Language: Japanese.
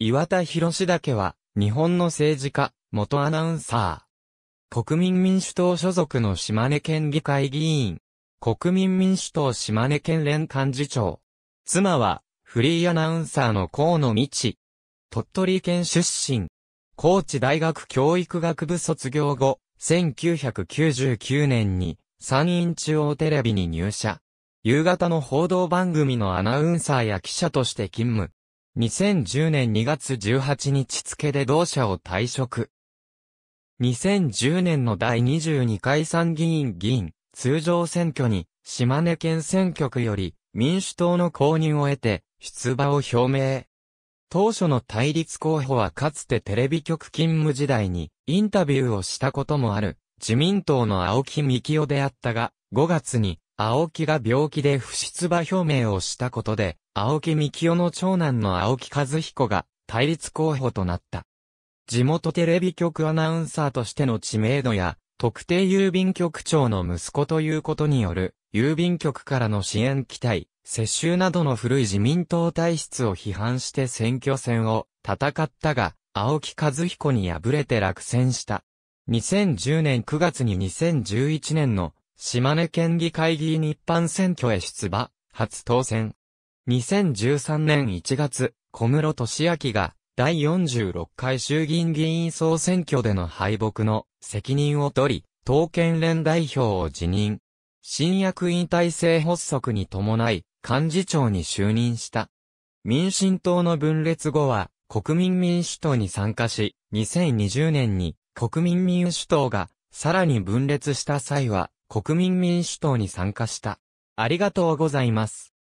岩田博士岳は、日本の政治家、元アナウンサー。国民民主党所属の島根県議会議員。国民民主党島根県連幹事長。妻は、フリーアナウンサーの河野道。鳥取県出身。高知大学教育学部卒業後、1999年に、山陰中央テレビに入社。夕方の報道番組のアナウンサーや記者として勤務。2010年2月18日付で同社を退職。2010年の第22回参議院議員通常選挙に島根県選挙区より民主党の公認を得て出馬を表明。当初の対立候補はかつてテレビ局勤務時代にインタビューをしたこともある自民党の青木幹雄であったが5月に青木が病気で不出馬表明をしたことで、青木幹夫の長男の青木和彦が対立候補となった。地元テレビ局アナウンサーとしての知名度や、特定郵便局長の息子ということによる、郵便局からの支援期待、接収などの古い自民党体質を批判して選挙戦を戦ったが、青木和彦に敗れて落選した。2010年9月に2011年の島根県議会議員一般選挙へ出馬、初当選。2013年1月、小室俊明が第46回衆議院議員総選挙での敗北の責任を取り、党県連代表を辞任。新役員体制発足に伴い、幹事長に就任した。民進党の分裂後は、国民民主党に参加し、2020年に国民民主党がさらに分裂した際は、国民民主党に参加した。ありがとうございます。